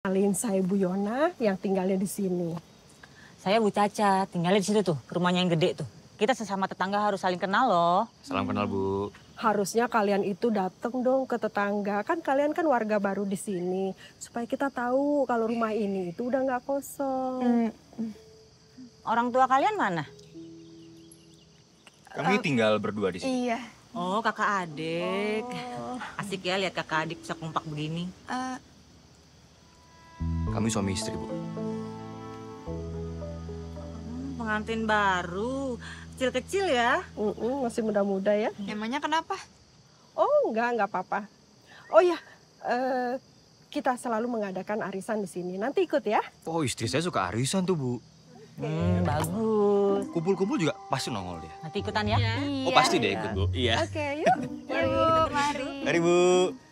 Kenalin saya Bu Yona yang tinggalnya di sini. Saya Bu Caca, tinggalnya di situ tuh, rumahnya yang gede tuh. Kita sesama tetangga harus saling kenal loh. Salam kenal Bu. Harusnya kalian itu datang dong ke tetangga. Kan kalian kan warga baru di sini. Supaya kita tahu kalau rumah ini itu udah nggak kosong. Hmm. Orang tua kalian mana? Kami uh, tinggal berdua di sini. Iya. Oh kakak adik. Oh. Asik ya lihat kakak adik bisa kompak begini. Uh, kami suami istri, Bu. Hmm, pengantin baru, kecil-kecil ya? Mm -mm, masih muda-muda ya. Emangnya kenapa? Oh, enggak, enggak apa-apa. Oh ya, uh, kita selalu mengadakan arisan di sini. Nanti ikut ya. Oh, istri saya suka arisan tuh, Bu. Hmm, bagus. Kumpul-kumpul juga pasti nongol dia. Nanti ikutan ya. Iya. Oh, pasti iya. dia ikut, iya. Bu. Iya. Oke, okay, yuk. ya, Bu. Mari. Mari, Bu.